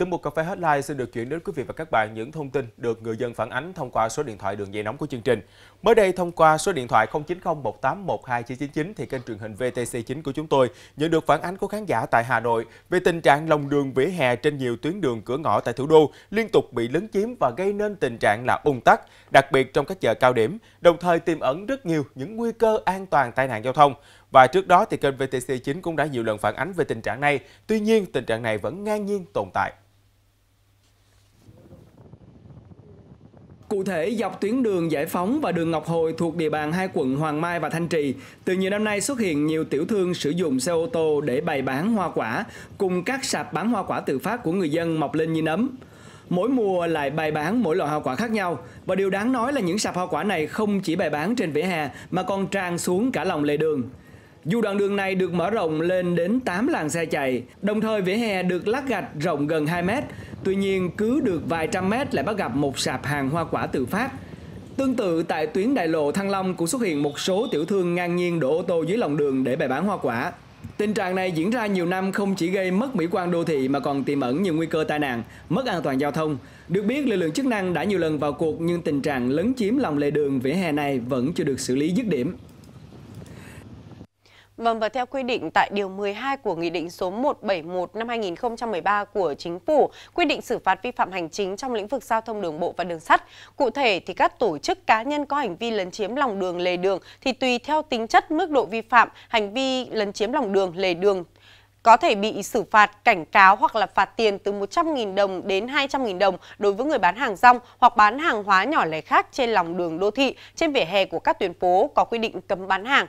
Tin mục Cà phê Hotline sẽ được chuyển đến quý vị và các bạn những thông tin được người dân phản ánh thông qua số điện thoại đường dây nóng của chương trình. Mới đây, thông qua số điện thoại 0901812999 thì kênh truyền hình VTC9 của chúng tôi nhận được phản ánh của khán giả tại Hà Nội về tình trạng lòng đường vỉa hè trên nhiều tuyến đường cửa ngõ tại thủ đô liên tục bị lấn chiếm và gây nên tình trạng là ùn tắc, đặc biệt trong các giờ cao điểm, đồng thời tiềm ẩn rất nhiều những nguy cơ an toàn tai nạn giao thông. Và trước đó thì kênh VTC9 cũng đã nhiều lần phản ánh về tình trạng này, tuy nhiên tình trạng này vẫn ngang nhiên tồn tại. Cụ thể, dọc tuyến đường Giải Phóng và đường Ngọc Hồi thuộc địa bàn hai quận Hoàng Mai và Thanh Trì, từ nhiều năm nay xuất hiện nhiều tiểu thương sử dụng xe ô tô để bày bán hoa quả, cùng các sạp bán hoa quả tự phát của người dân mọc lên như nấm. Mỗi mùa lại bày bán mỗi loại hoa quả khác nhau và điều đáng nói là những sạp hoa quả này không chỉ bày bán trên vỉa hè mà còn tràn xuống cả lòng lề đường. Dù đoạn đường này được mở rộng lên đến 8 làn xe chạy, đồng thời vỉa hè được lát gạch rộng gần 2 mét, Tuy nhiên, cứ được vài trăm mét lại bắt gặp một sạp hàng hoa quả tự phát. Tương tự tại tuyến đại lộ Thăng Long cũng xuất hiện một số tiểu thương ngang nhiên đổ ô tô dưới lòng đường để bày bán hoa quả. Tình trạng này diễn ra nhiều năm không chỉ gây mất mỹ quan đô thị mà còn tiềm ẩn nhiều nguy cơ tai nạn, mất an toàn giao thông. Được biết, lực lượng chức năng đã nhiều lần vào cuộc nhưng tình trạng lấn chiếm lòng lề đường vỉa hè này vẫn chưa được xử lý dứt điểm. Vâng và theo quy định tại điều 12 của Nghị định số 171 năm 2013 của Chính phủ quy định xử phạt vi phạm hành chính trong lĩnh vực giao thông đường bộ và đường sắt. Cụ thể thì các tổ chức cá nhân có hành vi lấn chiếm lòng đường lề đường thì tùy theo tính chất mức độ vi phạm, hành vi lấn chiếm lòng đường lề đường có thể bị xử phạt cảnh cáo hoặc là phạt tiền từ 100.000 đồng đến 200.000 đồng đối với người bán hàng rong hoặc bán hàng hóa nhỏ lẻ khác trên lòng đường đô thị, trên vỉa hè của các tuyến phố có quy định cấm bán hàng.